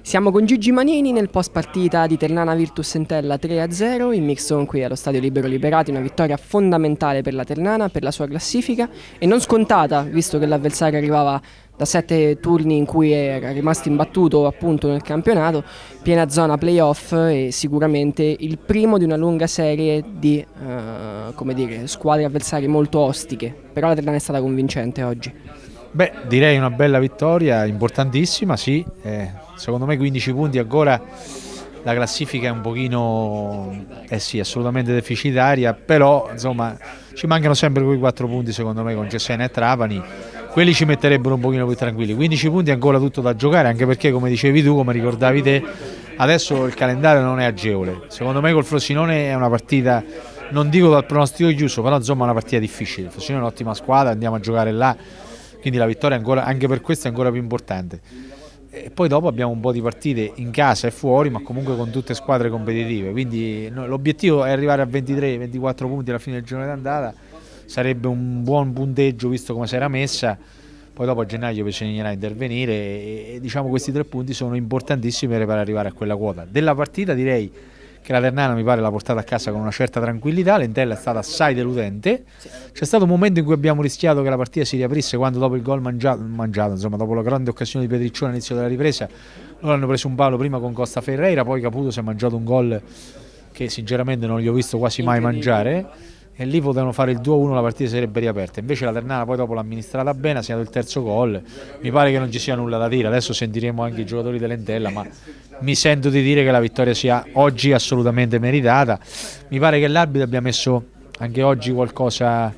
Siamo con Gigi Manini nel post partita di Ternana Virtus Entella 3-0 in mixon qui allo Stadio Libero Liberati, una vittoria fondamentale per la Ternana, per la sua classifica e non scontata visto che l'avversario arrivava da sette turni in cui era rimasto imbattuto appunto nel campionato, piena zona playoff e sicuramente il primo di una lunga serie di eh, dire, squadre avversarie molto ostiche, però la Ternana è stata convincente oggi. Beh, direi una bella vittoria, importantissima, sì. Eh, secondo me 15 punti ancora la classifica è un pochino, eh sì, assolutamente deficitaria, però insomma ci mancano sempre quei 4 punti secondo me con Cesena e Trapani, quelli ci metterebbero un pochino più tranquilli. 15 punti è ancora tutto da giocare, anche perché come dicevi tu, come ricordavi te, adesso il calendario non è agevole. Secondo me col Frosinone è una partita non dico dal pronostico chiuso, però insomma è una partita difficile. Frosinone è un'ottima squadra, andiamo a giocare là quindi la vittoria ancora, anche per questo è ancora più importante. E poi dopo abbiamo un po' di partite in casa e fuori, ma comunque con tutte squadre competitive. Quindi no, l'obiettivo è arrivare a 23-24 punti alla fine del giorno d'andata. Sarebbe un buon punteggio visto come si era messa. Poi dopo a gennaio bisognerà intervenire e, e diciamo questi tre punti sono importantissimi per arrivare a quella quota. Della partita direi che la Ternana mi pare l'ha portata a casa con una certa tranquillità, l'Entella è stata assai deludente, c'è stato un momento in cui abbiamo rischiato che la partita si riaprisse quando dopo il gol mangiato, mangiato insomma dopo la grande occasione di Pedriccione all'inizio della ripresa, loro hanno preso un palo prima con Costa Ferreira, poi Caputo si è mangiato un gol che sinceramente non gli ho visto quasi mai mangiare e lì potevano fare il 2-1 la partita sarebbe riaperta invece la Ternana poi dopo l'ha amministrata bene ha segnato il terzo gol mi pare che non ci sia nulla da dire adesso sentiremo anche i giocatori dell'Entella ma mi sento di dire che la vittoria sia oggi assolutamente meritata mi pare che l'arbitro abbia messo anche oggi qualcosa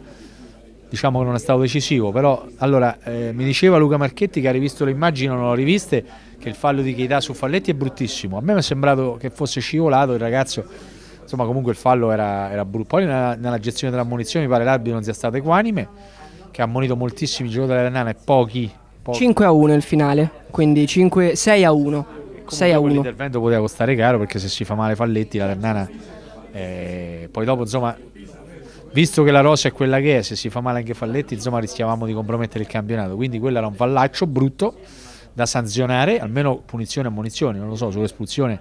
diciamo che non è stato decisivo però allora eh, mi diceva Luca Marchetti che ha rivisto le immagini non l'ho riviste che il fallo di Keita su Falletti è bruttissimo a me mi è sembrato che fosse scivolato il ragazzo insomma comunque il fallo era, era brutto. Poi nella, nella gestione dell'ammonizione mi pare l'arbitro non sia stato equanime, che ha ammonito moltissimi giocatori della Renana e pochi, pochi. 5 a 1 il finale, quindi 5, 6 a 1. 6 a 1. L'intervento poteva costare caro perché se si fa male Falletti la Renana... Eh, poi dopo insomma visto che la rosa è quella che è, se si fa male anche Falletti, insomma rischiavamo di compromettere il campionato. Quindi quello era un fallaccio brutto da sanzionare, almeno punizione e munizioni, non lo so, sull'espulsione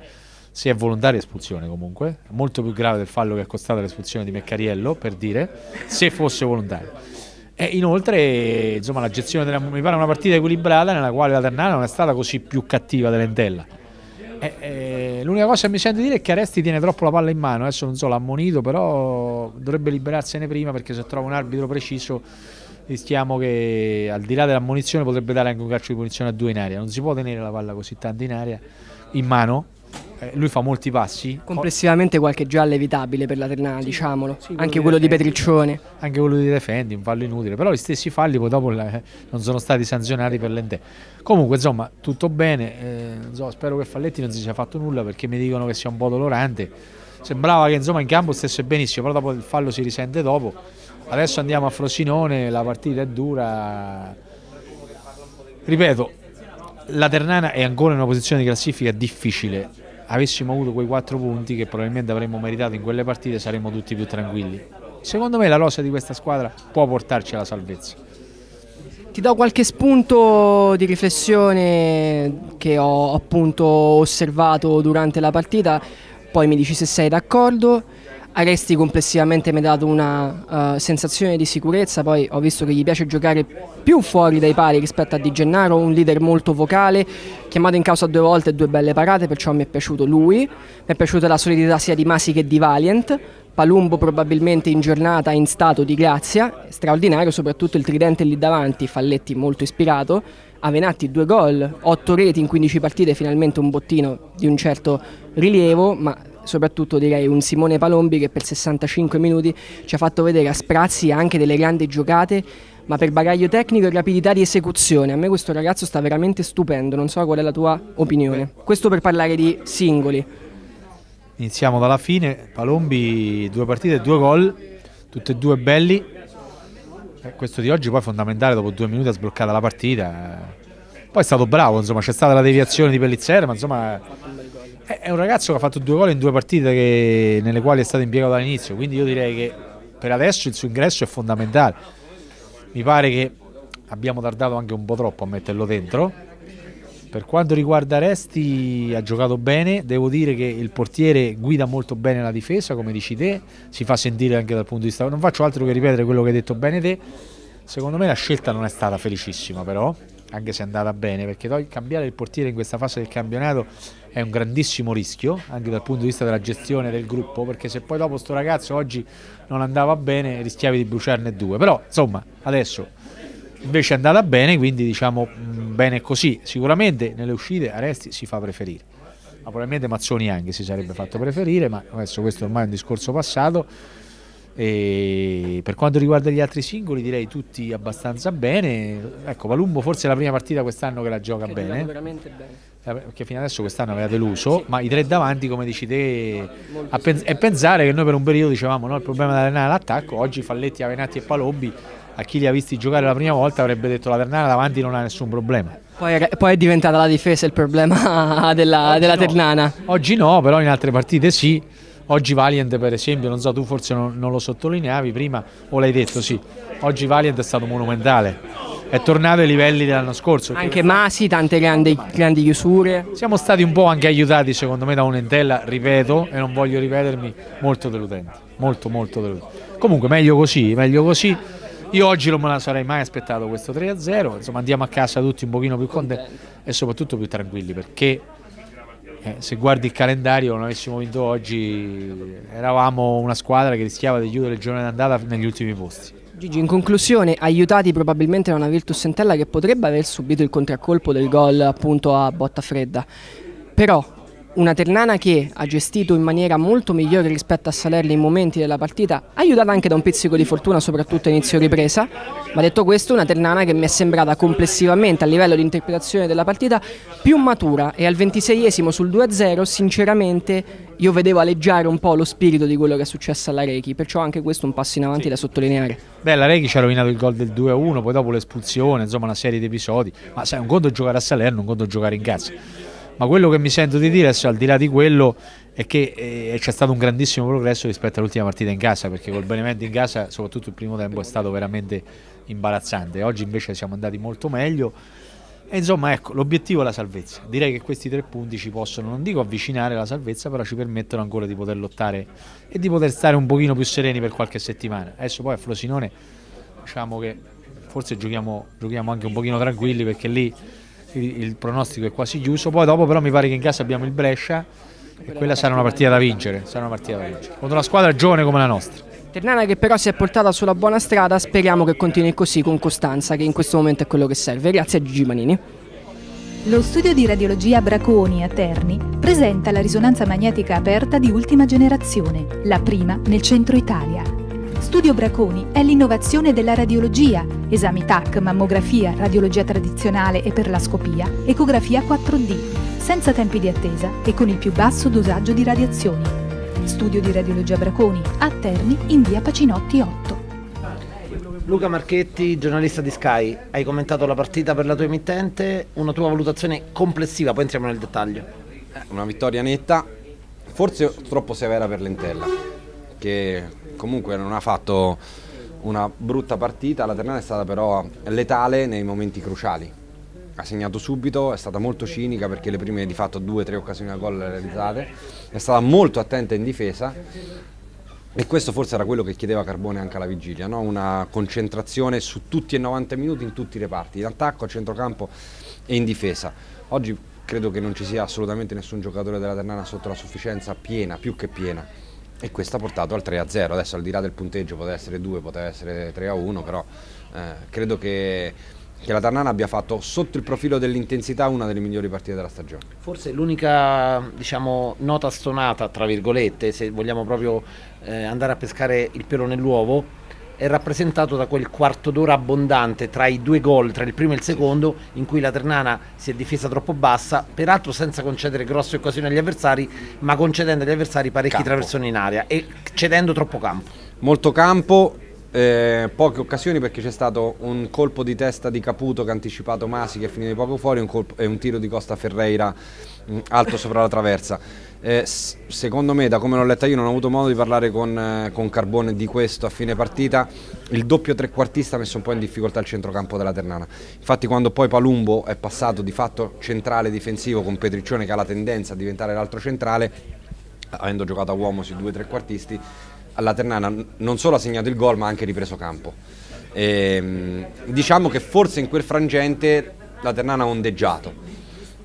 se è volontaria espulsione comunque, molto più grave del fallo che è costata l'espulsione di Meccariello, per dire, se fosse volontaria. E inoltre, insomma, la gestione della, mi pare una partita equilibrata nella quale la Ternana non è stata così più cattiva dell'Entella. l'unica cosa che mi sento di dire è che Aresti tiene troppo la palla in mano, adesso non so, l'ha ammonito, però dovrebbe liberarsene prima perché se trova un arbitro preciso rischiamo che al di là dell'ammonizione potrebbe dare anche un calcio di punizione a due in aria, non si può tenere la palla così tanto in aria, in mano, eh, lui fa molti passi. Complessivamente qualche giallo evitabile per la Ternana, sì, diciamolo. Sì, quello anche quello di, di Petriccione. Anche quello di Defendi, un fallo inutile. Però gli stessi falli poi dopo non sono stati sanzionati per l'ente. Comunque, insomma, tutto bene. Eh, so, spero che Falletti non si sia fatto nulla perché mi dicono che sia un po' dolorante. Sembrava che insomma in campo stesse benissimo, però dopo il fallo si risente dopo. Adesso andiamo a Frosinone, la partita è dura. Ripeto, la Ternana è ancora in una posizione di classifica difficile. Avessimo avuto quei quattro punti che probabilmente avremmo meritato in quelle partite, saremmo tutti più tranquilli. Secondo me la rosa di questa squadra può portarci alla salvezza. Ti do qualche spunto di riflessione che ho appunto osservato durante la partita, poi mi dici se sei d'accordo. Aresti complessivamente mi ha dato una uh, sensazione di sicurezza, poi ho visto che gli piace giocare più fuori dai pali rispetto a Di Gennaro, un leader molto vocale, chiamato in causa due volte e due belle parate, perciò mi è piaciuto lui, mi è piaciuta la solidità sia di Masi che di Valiant, Palumbo probabilmente in giornata in stato di grazia, straordinario soprattutto il tridente lì davanti, Falletti molto ispirato, Avenatti due gol, otto reti in 15 partite, finalmente un bottino di un certo rilievo, ma soprattutto direi un Simone Palombi che per 65 minuti ci ha fatto vedere a sprazzi anche delle grandi giocate ma per bagaglio tecnico e rapidità di esecuzione. A me questo ragazzo sta veramente stupendo, non so qual è la tua opinione. Questo per parlare di singoli. Iniziamo dalla fine, Palombi due partite, due gol, tutte e due belli. Eh, questo di oggi poi è fondamentale, dopo due minuti ha sbloccato la partita. Eh. Poi è stato bravo, insomma, c'è stata la deviazione di Pellizzera, ma insomma eh, è un ragazzo che ha fatto due gol in due partite che, nelle quali è stato impiegato dall'inizio, quindi io direi che per adesso il suo ingresso è fondamentale. Mi pare che abbiamo tardato anche un po' troppo a metterlo dentro. Per quanto riguarda Resti, ha giocato bene. Devo dire che il portiere guida molto bene la difesa, come dici te, si fa sentire anche dal punto di vista. Non faccio altro che ripetere quello che hai detto bene te. Secondo me la scelta non è stata felicissima, però, anche se è andata bene, perché cambiare il portiere in questa fase del campionato è un grandissimo rischio anche dal punto di vista della gestione del gruppo perché se poi dopo sto ragazzo oggi non andava bene rischiavi di bruciarne due però insomma adesso invece è andata bene quindi diciamo mm, bene così sicuramente nelle uscite Aresti si fa preferire ma probabilmente Mazzoni anche si sarebbe fatto preferire ma adesso questo ormai è un discorso passato e per quanto riguarda gli altri singoli direi tutti abbastanza bene ecco Palumbo forse è la prima partita quest'anno che la gioca che bene. veramente bene perché eh, fino adesso quest'anno aveva deluso, ma i tre davanti, come dici te, pens e pensare che noi per un periodo dicevamo no, il problema di allenare l'attacco, oggi Falletti, Avenatti e Palobbi, a chi li ha visti giocare la prima volta avrebbe detto la Ternana davanti non ha nessun problema. Poi, poi è diventata la difesa il problema della, della no. Ternana. Oggi no, però in altre partite sì. Oggi Valiant per esempio, non so, tu forse non, non lo sottolineavi prima o l'hai detto, sì. Oggi Valiant è stato monumentale è tornato ai livelli dell'anno scorso. Anche Masi, tante grandi, grandi, chiusure. Siamo stati un po' anche aiutati secondo me da un'entella, ripeto, e non voglio ripetermi, molto deludente, molto molto deludente. Comunque meglio così, meglio così. Io oggi non me la sarei mai aspettato questo 3-0, insomma andiamo a casa tutti un pochino più contenti e soprattutto più tranquilli perché eh, se guardi il calendario non avessimo vinto oggi eravamo una squadra che rischiava di chiudere il giorno d'andata negli ultimi posti Gigi, in conclusione, aiutati probabilmente da una Virtus Entella che potrebbe aver subito il contraccolpo del gol appunto a botta fredda, però una Ternana che ha gestito in maniera molto migliore rispetto a Salerno i momenti della partita, aiutata anche da un pizzico di fortuna soprattutto a inizio ripresa, ma detto questo una Ternana che mi è sembrata complessivamente a livello di interpretazione della partita più matura e al 26esimo sul 2-0 sinceramente io vedevo aleggiare un po' lo spirito di quello che è successo alla Rechi, perciò anche questo è un passo in avanti sì. da sottolineare. Beh, la Rechi ci ha rovinato il gol del 2-1, poi dopo l'espulsione, insomma una serie di episodi, ma sai, un conto è giocare a Salerno, un conto è giocare in casa ma quello che mi sento di dire adesso al di là di quello è che eh, c'è stato un grandissimo progresso rispetto all'ultima partita in casa perché col Benevento in casa soprattutto il primo tempo è stato veramente imbarazzante oggi invece siamo andati molto meglio e insomma ecco l'obiettivo è la salvezza direi che questi tre punti ci possono non dico avvicinare alla salvezza però ci permettono ancora di poter lottare e di poter stare un pochino più sereni per qualche settimana adesso poi a Frosinone diciamo che forse giochiamo, giochiamo anche un pochino tranquilli perché lì il, pronostico è quasi chiuso. poi dopo però mi pare che in casa abbiamo il Brescia e quella sarà una partita da vincere, sarà una partita da vincere, contro una squadra giovane come la nostra. Ternana che però si è portata sulla buona strada, speriamo che continui così con costanza, che in questo momento è quello che serve. Grazie a Gigi Manini. Lo studio di radiologia Braconi a Terni presenta la risonanza magnetica aperta di ultima generazione, la prima nel centro Italia. Studio Braconi è l'innovazione della radiologia esami TAC, mammografia, radiologia tradizionale e per la scopia, ecografia 4D, senza tempi di attesa e con il più basso dosaggio di radiazioni. Studio di radiologia Braconi, a Terni, in via Pacinotti 8. Luca Marchetti, giornalista di Sky, hai commentato la partita per la tua emittente, una tua valutazione complessiva, poi entriamo nel dettaglio. Eh, una vittoria netta, forse troppo severa per l'Entella, che comunque non ha fatto una brutta partita, la Ternana è stata però letale nei momenti cruciali. Ha segnato subito, è stata molto cinica perché le prime di fatto due o tre occasioni a gol realizzate, è stata molto attenta in difesa e questo forse era quello che chiedeva Carbone anche alla vigilia, no? una concentrazione su tutti e 90 minuti in tutti i reparti, in attacco, a centrocampo e in difesa. Oggi credo che non ci sia assolutamente nessun giocatore della Ternana sotto la sufficienza piena, più che piena e questo ha portato al 3-0. Adesso al di là del punteggio poteva essere 2, poteva essere 3-1, però eh, credo che, che, la Tarnana abbia fatto sotto il profilo dell'intensità una delle migliori partite della stagione. Forse l'unica diciamo, nota stonata, tra virgolette, se vogliamo proprio eh, andare a pescare il pelo nell'uovo, è rappresentato da quel quarto d'ora abbondante tra i due gol, tra il primo e il secondo, in cui la Ternana si è difesa troppo bassa, peraltro senza concedere grosse occasioni agli avversari, ma concedendo agli avversari parecchi campo. traversoni in aria e cedendo troppo campo. Molto campo, eh, poche occasioni perché c'è stato un colpo di testa di Caputo che ha anticipato Masi che è finito di poco fuori un un tiro di Costa Ferreira Mm, alto sopra la traversa. Eh, secondo me, da come l'ho letta io, non ho avuto modo di parlare con, eh, con, Carbone di questo a fine partita. Il doppio trequartista ha messo un po' in difficoltà il centrocampo della Ternana. Infatti, quando poi Palumbo è passato di fatto centrale difensivo con Petriccione che ha la tendenza a diventare l'altro centrale, avendo giocato a uomo sui due trequartisti, la Ternana non solo ha segnato il gol ma ha anche ripreso campo. E, ehm, diciamo che forse in quel frangente la Ternana ha ondeggiato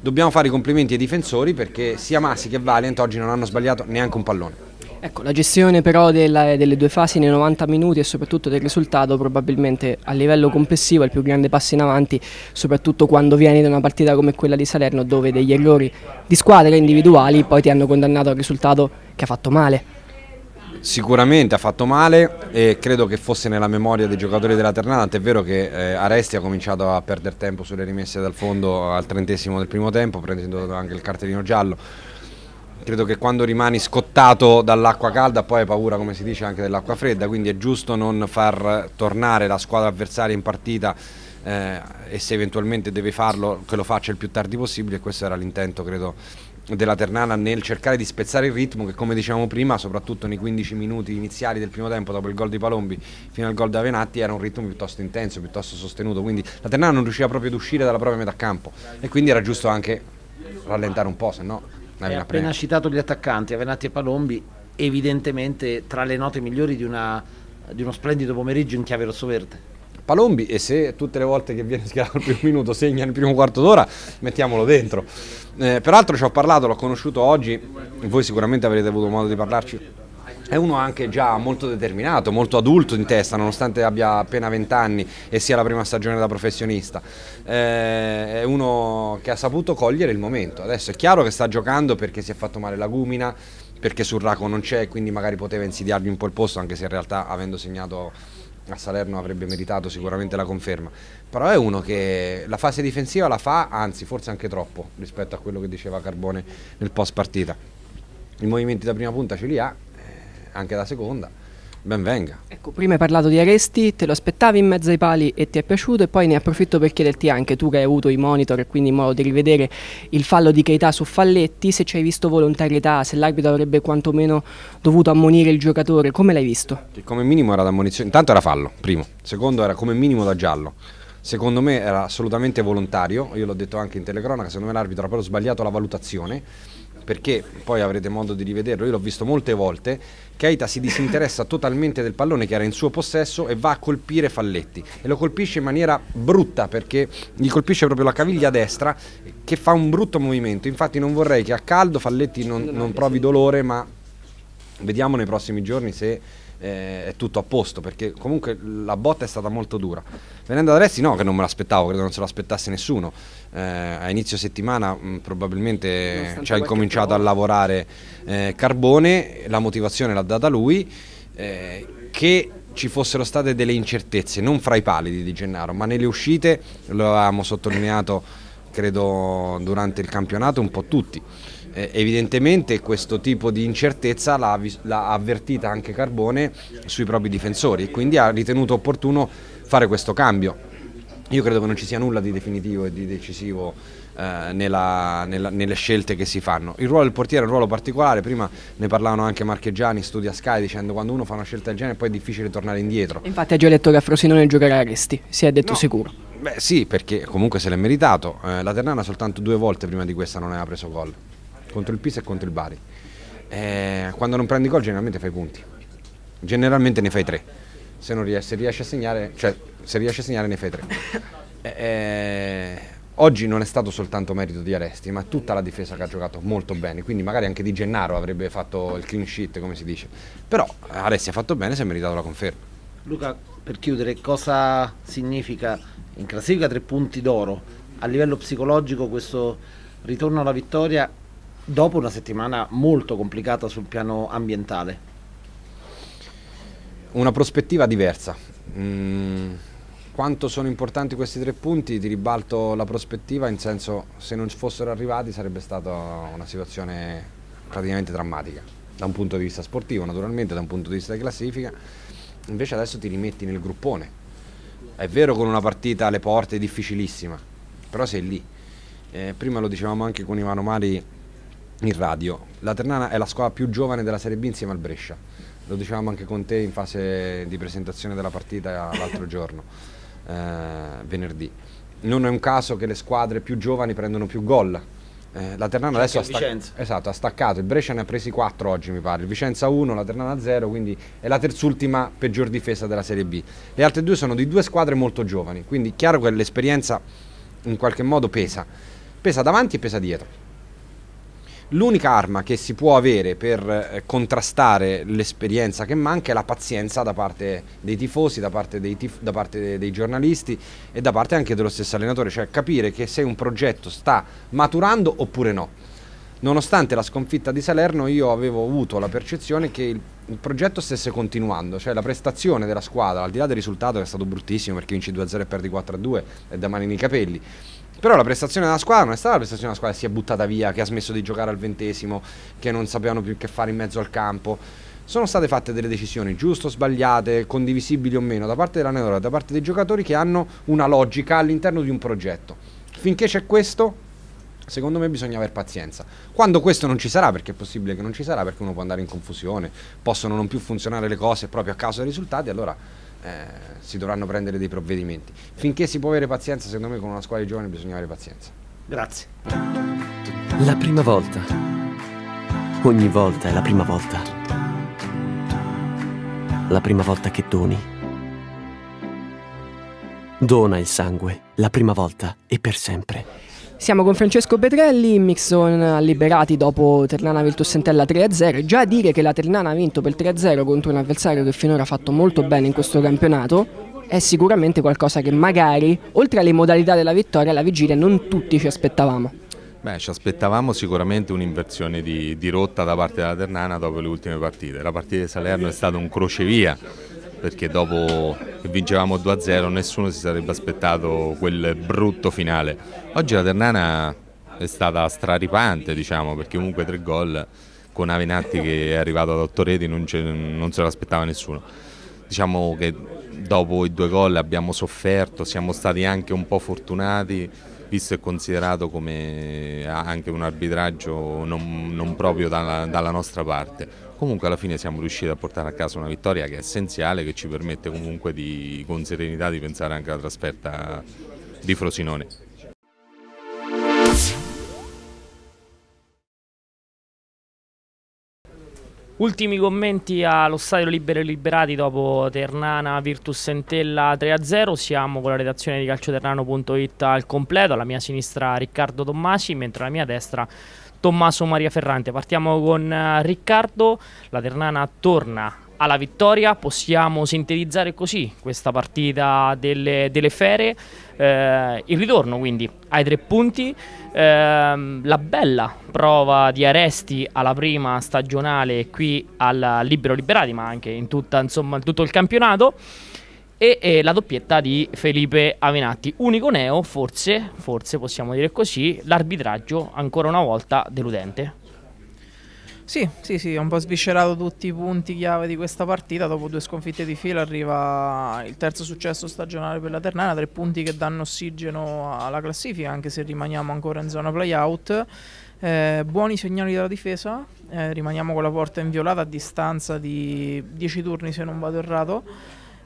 dobbiamo fare i complimenti ai difensori perché sia Massi che Valiant oggi non hanno sbagliato neanche un pallone. Ecco, la gestione però della, delle due fasi nei 90 minuti e soprattutto del risultato probabilmente a livello complessivo è il più grande passo in avanti, soprattutto quando vieni da una partita come quella di Salerno dove degli errori di squadre individuali poi ti hanno condannato al risultato che ha fatto male sicuramente ha fatto male e credo che fosse nella memoria dei giocatori della Ternana, tant'è vero che eh, Aresti ha cominciato a perdere tempo sulle rimesse dal fondo al trentesimo del primo tempo, prendendo anche il cartellino giallo. Credo che quando rimani scottato dall'acqua calda poi hai paura, come si dice, anche dell'acqua fredda, quindi è giusto non far tornare la squadra avversaria in partita eh, e se eventualmente deve farlo che lo faccia il più tardi possibile, e questo era l'intento credo della Ternana nel cercare di spezzare il ritmo che come dicevamo prima soprattutto nei 15 minuti iniziali del primo tempo dopo il gol di Palombi fino al gol di Avenatti era un ritmo piuttosto intenso piuttosto sostenuto quindi la Ternana non riusciva proprio ad uscire dalla propria metà campo e quindi era giusto anche rallentare un po' se no hai appena citato gli attaccanti Avenatti e Palombi evidentemente tra le note migliori di, una, di uno splendido pomeriggio in chiave rossoverde Palombi e se tutte le volte che viene schierato il primo minuto segna il primo quarto d'ora, mettiamolo dentro. Eh, peraltro ci ho parlato, l'ho conosciuto oggi, voi sicuramente avrete avuto modo di parlarci è uno anche già molto determinato, molto adulto in testa, nonostante abbia appena 20 anni e sia la prima stagione da professionista. Eh, è uno che ha saputo cogliere il momento. Adesso è chiaro che sta giocando perché si è fatto male la gumina, perché sul raco non c'è, quindi magari poteva insidiargli un po' il posto, anche se in realtà avendo segnato a Salerno avrebbe meritato sicuramente la conferma, però è uno che la fase difensiva la fa, anzi forse anche troppo rispetto a quello che diceva Carbone nel post partita. I movimenti da prima punta ce li ha, eh, anche da seconda Benvenga. Ecco, prima hai parlato di Aresti, te lo aspettavi in mezzo ai pali e ti è piaciuto e poi ne approfitto per chiederti anche tu che hai avuto i monitor e quindi in modo di rivedere il fallo di Keita su Falletti, se ci hai visto volontarietà, se l'arbitro avrebbe quantomeno dovuto ammonire il giocatore, come l'hai visto? Che come minimo era da ammonizione, intanto era fallo, primo, secondo era come minimo da giallo. Secondo me era assolutamente volontario, io l'ho detto anche in telecronaca, secondo me l'arbitro ha proprio sbagliato la valutazione perché poi avrete modo di rivederlo, io l'ho visto molte volte, Keita si disinteressa totalmente del pallone che era in suo possesso e va a colpire Falletti e lo colpisce in maniera brutta perché gli colpisce proprio la caviglia destra che fa un brutto movimento, infatti non vorrei che a caldo Falletti non, non provi dolore ma vediamo nei prossimi giorni se eh, è tutto a posto perché comunque la botta è stata molto dura. Venendo da Resti no, che non me l'aspettavo, credo non se l'aspettasse nessuno. Eh, a inizio settimana mh, probabilmente ci ha incominciato a lavorare eh, Carbone, la motivazione l'ha data lui, eh, che ci fossero state delle incertezze, non fra i palidi di Gennaro, ma nelle uscite, lo avevamo sottolineato credo durante il campionato un po' tutti. Eh, evidentemente questo tipo di incertezza l'ha, avvertita anche Carbone sui propri difensori e quindi ha ritenuto opportuno fare questo cambio. Io credo che non ci sia nulla di definitivo e di decisivo eh, nella, nella, nelle scelte che si fanno. Il ruolo del portiere è un ruolo particolare, prima ne parlavano anche Marcheggiani, studia Sky, dicendo quando uno fa una scelta del genere poi è difficile tornare indietro. Infatti ha già detto che a Frosinone giocherà a Resti, si è detto no. sicuro. Beh sì, perché comunque se l'è meritato. Eh, la Ternana soltanto due volte prima di questa non aveva preso gol contro il Pisa e contro il Bari. Eh, quando non prendi gol generalmente fai punti, generalmente ne fai tre, se, ries se riesci, a segnare, cioè, se riesci a segnare ne fai tre. Eh, eh, oggi non è stato soltanto merito di Aresti, ma tutta la difesa che ha giocato molto bene, quindi magari anche Di Gennaro avrebbe fatto il clean sheet, come si dice. Però Aresti ha fatto bene, si è meritato la conferma. Luca, per chiudere, cosa significa in classifica tre punti d'oro? A livello psicologico questo ritorno alla vittoria dopo una settimana molto complicata sul piano ambientale? Una prospettiva diversa. Mm, quanto sono importanti questi tre punti? Ti ribalto la prospettiva, in senso se non fossero arrivati sarebbe stata una situazione praticamente drammatica, da un punto di vista sportivo naturalmente, da un punto di vista di classifica. Invece adesso ti rimetti nel gruppone. È vero con una partita alle porte difficilissima, però sei lì. Eh, prima lo dicevamo anche con Ivano Mari in radio. La Ternana è la squadra più giovane della Serie B insieme al Brescia. Lo dicevamo anche con te in fase di presentazione della partita l'altro giorno, eh, venerdì. Non è un caso che le squadre più giovani prendono più gol. Eh, la Ternana adesso ha, stac- esatto, ha, staccato, il Brescia ne ha presi 4 oggi mi pare, il Vicenza 1, la Ternana 0, quindi è la terzultima peggior difesa della Serie B. Le altre due sono di due squadre molto giovani, quindi chiaro che l'esperienza in qualche modo pesa, pesa davanti e pesa dietro L'unica arma che si può avere per eh, contrastare l'esperienza che manca è la pazienza da parte dei tifosi, da parte dei, tif da parte dei giornalisti e da parte anche dello stesso allenatore, cioè capire che se un progetto sta maturando oppure no. Nonostante la sconfitta di Salerno io avevo avuto la percezione che il il progetto stesse continuando, cioè la prestazione della squadra, al di là del risultato che è stato bruttissimo perché vinci 2-0 e perdi 4-2 è da mani nei capelli, però la prestazione della squadra non è stata la prestazione della squadra che si è buttata via, che ha smesso di giocare al ventesimo, che non sapevano più che fare in mezzo al campo. Sono state fatte delle decisioni, giusto o sbagliate, condivisibili o meno, da parte della dell'allenatore, da parte dei giocatori che hanno una logica all'interno di un progetto. Finché c'è questo, Secondo me bisogna aver pazienza. Quando questo non ci sarà, perché è possibile che non ci sarà, perché uno può andare in confusione, possono non più funzionare le cose proprio a causa dei risultati, allora eh, si dovranno prendere dei provvedimenti. Finché si può avere pazienza, secondo me con una squadra di giovani bisogna avere pazienza. Grazie. La prima volta. Ogni volta è la prima volta. La prima volta che doni. Dona il sangue, la prima volta e per sempre. Siamo con Francesco Petrelli, Mixon ha liberati dopo Ternana Virtus Sentella 3-0. Già dire che la Ternana ha vinto per 3-0 contro un avversario che finora ha fatto molto bene in questo campionato è sicuramente qualcosa che magari, oltre alle modalità della vittoria, alla vigilia non tutti ci aspettavamo. Beh, ci aspettavamo sicuramente un'inversione di, di rotta da parte della Ternana dopo le ultime partite. La partita di Salerno è stata un crocevia perché dopo che vincevamo 2-0 nessuno si sarebbe aspettato quel brutto finale. Oggi la Ternana è stata straripante, diciamo, perché comunque tre gol con Avenatti che è arrivato ad Ottoreti non, non se l'aspettava nessuno. Diciamo che dopo i due gol abbiamo sofferto, siamo stati anche un po' fortunati, visto e considerato come anche un arbitraggio non, non proprio dalla, dalla nostra parte comunque alla fine siamo riusciti a portare a casa una vittoria che è essenziale, che ci permette comunque di, con serenità di pensare anche alla trasferta di Frosinone. Ultimi commenti allo stadio Libero e Liberati dopo Ternana Virtus Sentella 3-0. Siamo con la redazione di calcioternano.it al completo. Alla mia sinistra Riccardo Tommasi, mentre alla mia destra Tommaso Maria Ferrante. Partiamo con eh, Riccardo, la Ternana torna alla vittoria, possiamo sintetizzare così questa partita delle, delle fere, eh, il ritorno quindi ai tre punti, eh, la bella prova di Aresti alla prima stagionale qui al Libero Liberati ma anche in, tutta, insomma, in tutto il campionato e, e la doppietta di Felipe Avenatti, unico neo forse, forse possiamo dire così, l'arbitraggio ancora una volta deludente. Sì, sì, sì, ho un po' sviscerato tutti i punti chiave di questa partita. Dopo due sconfitte di fila arriva il terzo successo stagionale per la Ternana, tre punti che danno ossigeno alla classifica, anche se rimaniamo ancora in zona playout. Eh, buoni segnali dalla difesa, eh, rimaniamo con la porta inviolata a distanza di 10 turni se non vado errato.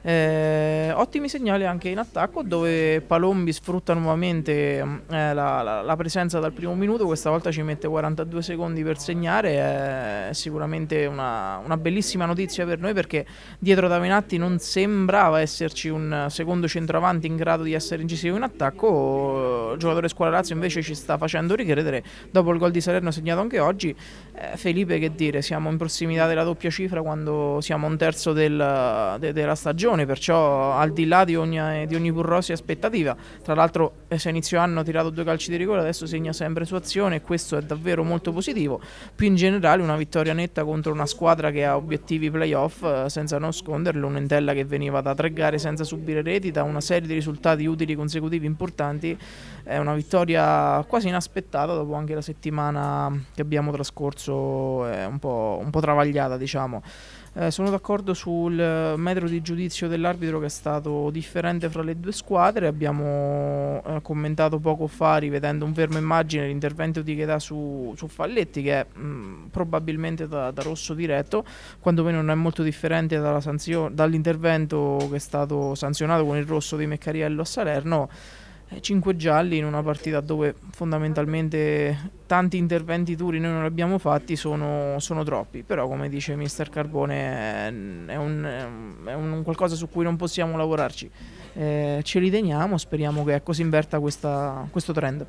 Eh, ottimi segnali anche in attacco dove Palombi sfrutta nuovamente mm, eh, la, la, la, presenza dal primo minuto, questa volta ci mette 42 secondi per segnare, eh, è sicuramente una, una bellissima notizia per noi perché dietro Davinatti non sembrava esserci un secondo centravanti in grado di essere incisivo in attacco, il giocatore squadra Lazio invece ci sta facendo ricredere dopo il gol di Salerno segnato anche oggi, eh, Felipe, che dire, siamo in prossimità della doppia cifra quando siamo un terzo del, de, della stagione, perciò al di là di ogni, di ogni burrosi aspettativa. Tra l'altro, eh, se a inizio anno ha tirato due calci di rigore, adesso segna sempre su azione e questo è davvero molto positivo. Più in generale, una vittoria netta contro una squadra che ha obiettivi playoff, eh, senza nasconderlo, un'entella che veniva da tre gare senza subire reti, da una serie di risultati utili consecutivi importanti. È una vittoria quasi inaspettata dopo anche la settimana che abbiamo trascorso eh, un, po', un, po', travagliata, diciamo. Eh, sono d'accordo sul metro di giudizio dell'arbitro che è stato differente fra le due squadre. Abbiamo eh, commentato poco fa, rivedendo un fermo immagine, l'intervento di Chedà su, su, Falletti, che è mh, probabilmente da, da, rosso diretto, quando poi non è molto differente dall'intervento che è stato sanzionato con il rosso di Meccariello a Salerno. 5 eh, gialli in una partita dove fondamentalmente tanti interventi duri noi non abbiamo fatti sono, sono troppi, però come dice mister Carbone è, un, è un qualcosa su cui non possiamo lavorarci, eh, ce li teniamo, speriamo che ecco si inverta questa, questo trend.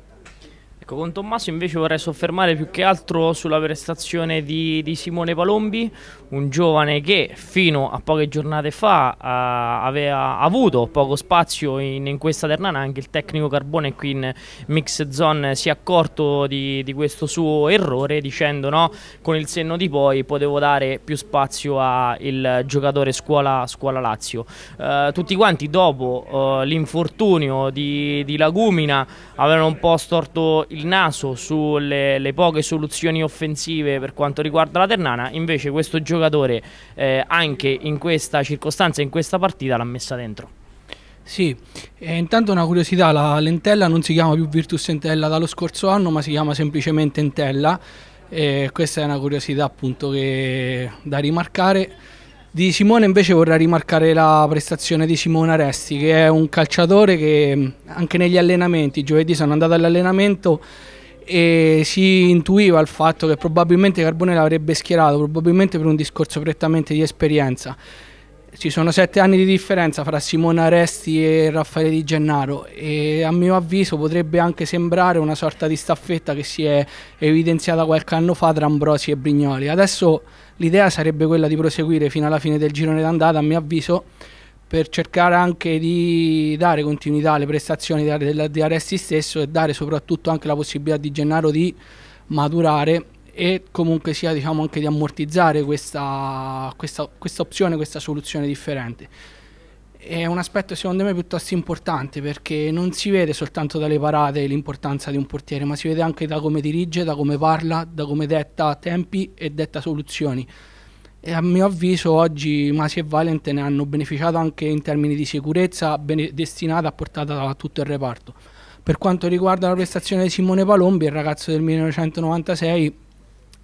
Ecco, con Tommaso invece vorrei soffermare più che altro sulla prestazione di, di Simone Palombi, un giovane che fino a poche giornate fa uh, aveva avuto poco spazio in, in, questa ternana, anche il tecnico Carbone qui in Mix Zone si è accorto di, di questo suo errore dicendo no, con il senno di poi potevo dare più spazio al giocatore scuola, scuola Lazio. Uh, tutti quanti dopo uh, l'infortunio di, di Lagumina avevano un po' storto il il naso sulle poche soluzioni offensive per quanto riguarda la Ternana, invece questo giocatore eh, anche in questa circostanza, in questa partita l'ha messa dentro. Sì, e intanto una curiosità, la Lentella non si chiama più Virtus Entella dallo scorso anno, ma si chiama semplicemente Entella, e questa è una curiosità appunto che... da rimarcare. Di Simone invece vorrei rimarcare la prestazione di Simone Aresti, che è un calciatore che mm, anche negli allenamenti, giovedì sono andato all'allenamento e si intuiva il fatto che probabilmente Carbone l'avrebbe schierato, probabilmente per un discorso prettamente di esperienza ci sono sette anni di differenza fra Simone Aresti e Raffaele Di Gennaro e a mio avviso potrebbe anche sembrare una sorta di staffetta che si è evidenziata qualche anno fa tra Ambrosi e Brignoli. Adesso l'idea sarebbe quella di proseguire fino alla fine del girone d'andata, a mio avviso, per cercare anche di dare continuità alle prestazioni di Aresti stesso e dare soprattutto anche la possibilità di Gennaro di maturare e comunque sia diciamo anche di ammortizzare questa, questa, questa opzione, questa soluzione differente. È un aspetto secondo me piuttosto importante perché non si vede soltanto dalle parate l'importanza di un portiere, ma si vede anche da come dirige, da come parla, da come detta tempi e detta soluzioni. E a mio avviso oggi Masi e Valent ne hanno beneficiato anche in termini di sicurezza destinata a portata da tutto il reparto. Per quanto riguarda la prestazione di Simone Palombi, il ragazzo del 1996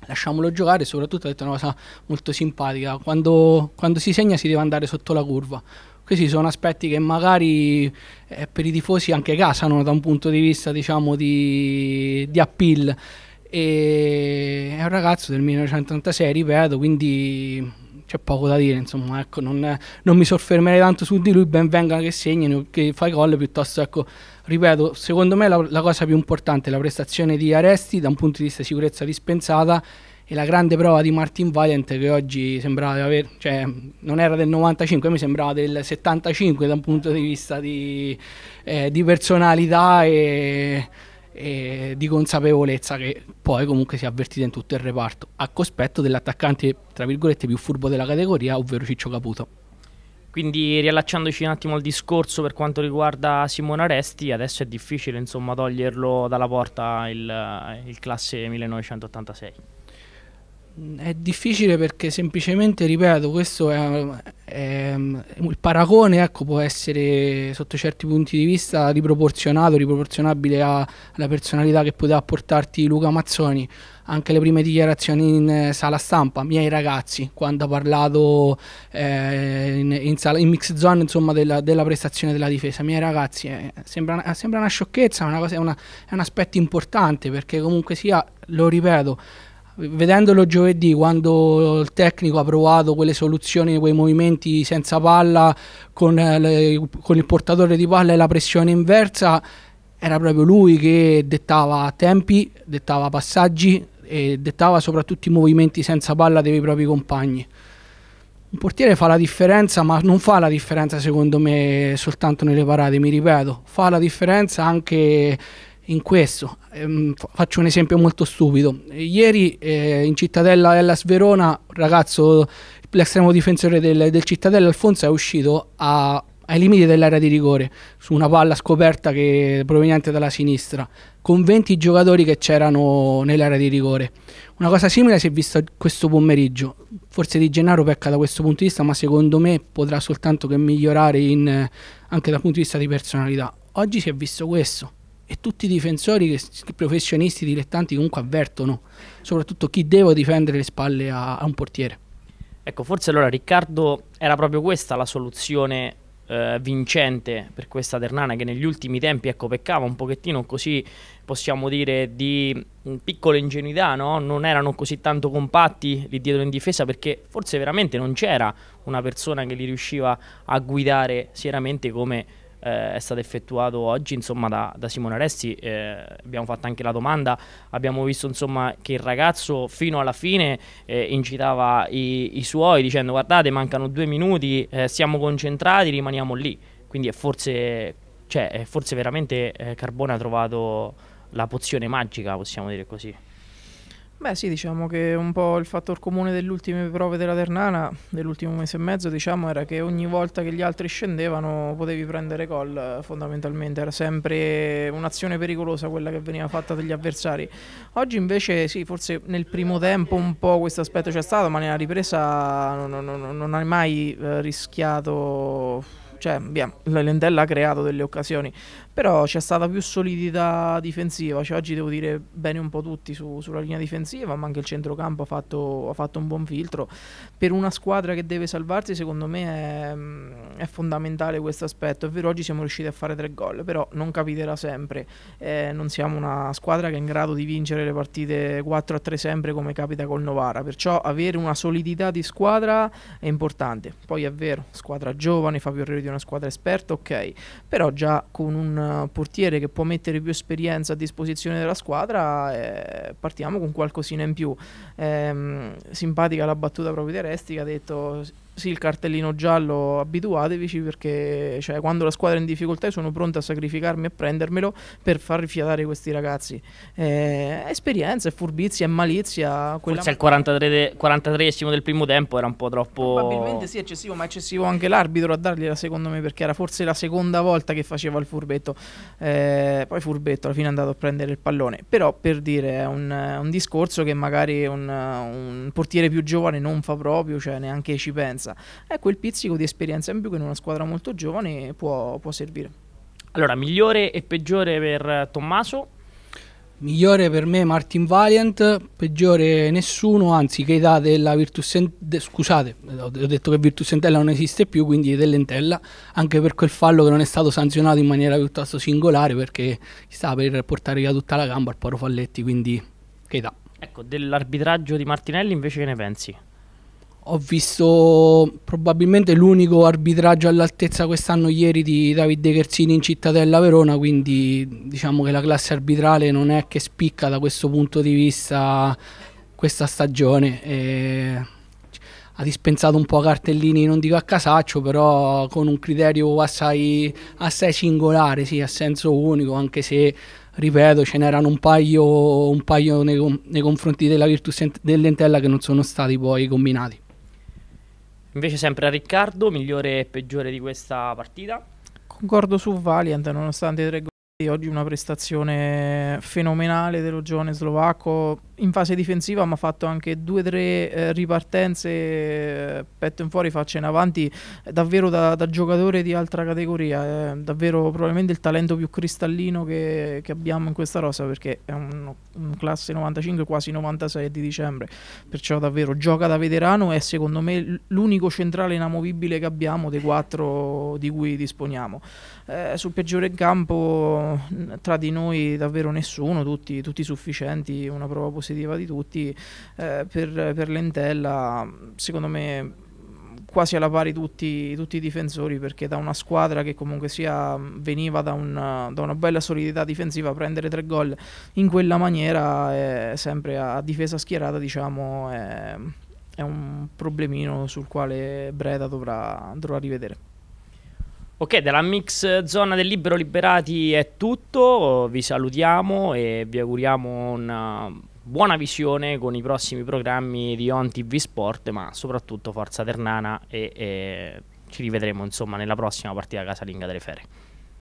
lasciamolo giocare, soprattutto ha detto una cosa molto simpatica, quando, quando, si segna si deve andare sotto la curva. Questi sono aspetti che magari eh, per i tifosi anche casano da un punto di vista diciamo, di, di appeal. E è un ragazzo del 1986, ripeto, quindi c'è poco da dire, insomma, ecco, non, non, mi soffermerei tanto su di lui, ben venga che segnano, che fa gol, piuttosto, ecco, ripeto, secondo me la, la, cosa più importante è la prestazione di Aresti da un punto di vista di sicurezza dispensata e la grande prova di Martin Valiant che oggi sembrava di aver, cioè non era del 95, mi sembrava del 75 da un punto di vista di, eh, di personalità e eh, di consapevolezza che poi comunque si è avvertita in tutto il reparto, a cospetto dell'attaccante tra virgolette più furbo della categoria, ovvero Ciccio Caputo. Quindi riallacciandoci un attimo al discorso per quanto riguarda Simone Aresti, adesso è difficile insomma toglierlo dalla porta il, il classe 1986 è difficile perché semplicemente, ripeto, questo è, è, il paragone ecco, può essere sotto certi punti di vista riproporzionato, riproporzionabile a, alla personalità che poteva portarti Luca Mazzoni. Anche le prime dichiarazioni in eh, sala stampa, miei ragazzi, quando ha parlato eh, in, in, sala, in, mix zone insomma, della, della, prestazione della difesa, miei ragazzi, eh, sembra, sembra, una sciocchezza, ma è, è un aspetto importante perché comunque sia, lo ripeto, vedendolo giovedì quando il tecnico ha provato quelle soluzioni, quei movimenti senza palla con, eh, le, con il portatore di palla e la pressione inversa, era proprio lui che dettava tempi, dettava passaggi e dettava soprattutto i movimenti senza palla dei propri compagni. Un portiere fa la differenza, ma non fa la differenza secondo me soltanto nelle parate, mi ripeto, fa la differenza anche in questo. Ehm, faccio un esempio molto stupido. Ieri eh, in Cittadella Ellas Verona, ragazzo, l'estremo difensore del, del Cittadella Alfonso è uscito a, ai limiti dell'area di rigore su una palla scoperta che proveniente dalla sinistra, con 20 giocatori che c'erano nell'area di rigore. Una cosa simile si è vista questo pomeriggio. Forse Di Gennaro pecca da questo punto di vista, ma secondo me potrà soltanto che migliorare in, anche dal punto di vista di personalità. Oggi si è visto questo e tutti i difensori, i professionisti dilettanti comunque avvertono, soprattutto chi deve difendere le spalle a, a un portiere. Ecco, forse allora Riccardo era proprio questa la soluzione eh, vincente per questa Ternana che negli ultimi tempi ecco, peccava un pochettino così possiamo dire di mm, piccola ingenuità, no? non erano così tanto compatti lì dietro in difesa perché forse veramente non c'era una persona che li riusciva a guidare seriamente come eh, è stato effettuato oggi insomma, da, da, Simone Resti, eh, abbiamo fatto anche la domanda, abbiamo visto insomma, che il ragazzo fino alla fine eh, incitava i, i, suoi dicendo guardate mancano due minuti, eh, siamo concentrati, rimaniamo lì, quindi è forse, cioè, è forse veramente eh, Carbone ha trovato la pozione magica, possiamo dire così. Beh sì, diciamo che un po' il fattor comune delle ultime prove della Ternana, dell'ultimo mese e mezzo, diciamo, era che ogni volta che gli altri scendevano potevi prendere gol fondamentalmente, era sempre un'azione pericolosa quella che veniva fatta dagli avversari. Oggi invece sì, forse nel primo tempo un po' questo aspetto c'è stato, ma nella ripresa non, non, non hai mai eh, rischiato cioè, via, la Lendella ha creato delle occasioni, però c'è stata più solidità difensiva. Cioè, oggi devo dire bene un po' tutti su, sulla linea difensiva, ma anche il centrocampo ha fatto, ha fatto, un buon filtro. Per una squadra che deve salvarsi, secondo me è, mm, è fondamentale questo aspetto. È vero, oggi siamo riusciti a fare tre gol, però non capiterà sempre. Eh, non siamo una squadra che è in grado di vincere le partite 4 a 3 sempre come capita col Novara. Perciò avere una solidità di squadra è importante. Poi è vero, squadra giovane, Fabio Reo di di una squadra esperta, ok, però già con un eh, portiere che può mettere più esperienza a disposizione della squadra eh, partiamo con qualcosina in più. Eh, simpatica la battuta proprio di Resti che ha detto sì, il cartellino giallo abituatevici perché cioè, quando la squadra è in difficoltà sono pronto a sacrificarmi e prendermelo per far rifiatare questi ragazzi. Eh, è esperienza, è furbizia, è malizia. Quella... Forse il 43 de... 43esimo del primo tempo era un po' troppo... Probabilmente sì, eccessivo, ma eccessivo anche l'arbitro a dargliela secondo me perché era forse la seconda volta che faceva il furbetto. Eh, poi furbetto alla fine è andato a prendere il pallone. Però per dire è un, un discorso che magari un, un portiere più giovane non fa proprio, cioè neanche ci pensa esperienza. E ecco, quel pizzico di esperienza in più che in una squadra molto giovane può, può servire. Allora, migliore e peggiore per Tommaso? Migliore per me Martin Valiant, peggiore nessuno, anzi Keita della Virtus Entella, scusate, ho detto che Virtus Entella non esiste più, quindi dell'Entella, anche per quel fallo che non è stato sanzionato in maniera piuttosto singolare perché stava per portare via tutta la gamba al Paro Falletti, quindi Keita. Ecco, dell'arbitraggio di Martinelli invece che ne pensi? ho visto probabilmente l'unico arbitraggio all'altezza quest'anno ieri di Davide Chersini in Cittadella Verona, quindi diciamo che la classe arbitrale non è che spicca da questo punto di vista questa stagione. E ha dispensato un po' cartellini, non dico a casaccio, però con un criterio assai, assai singolare, sì, a senso unico, anche se ripeto, ce n'erano un paio, un paio nei, nei confronti della Virtus dell'Entella che non sono stati poi combinati. Invece sempre a Riccardo, migliore e peggiore di questa partita. Concordo su Valiant, nonostante i tre gol, oggi una prestazione fenomenale dello giovane slovacco, in fase difensiva ma ha fatto anche due o tre eh, ripartenze eh, petto in fuori faccia in avanti davvero da, da giocatore di altra categoria eh, davvero probabilmente il talento più cristallino che, che, abbiamo in questa rosa perché è un, un classe 95 quasi 96 di dicembre perciò davvero gioca da veterano è secondo me l'unico centrale inamovibile che abbiamo dei quattro di cui disponiamo eh, sul peggiore campo tra di noi davvero nessuno tutti, tutti sufficienti una prova positiva positiva di tutti, eh, per, per Lentella secondo me quasi alla pari tutti, tutti, i difensori perché da una squadra che comunque sia veniva da una, da una bella solidità difensiva prendere tre gol in quella maniera eh, sempre a difesa schierata diciamo è, è, un problemino sul quale Breda dovrà, dovrà rivedere Ok, dalla mix zona del Libero Liberati è tutto, vi salutiamo e vi auguriamo una buona visione con i prossimi programmi di On TV Sport, ma soprattutto Forza Ternana e, e eh, ci rivedremo insomma nella prossima partita casalinga delle Fere.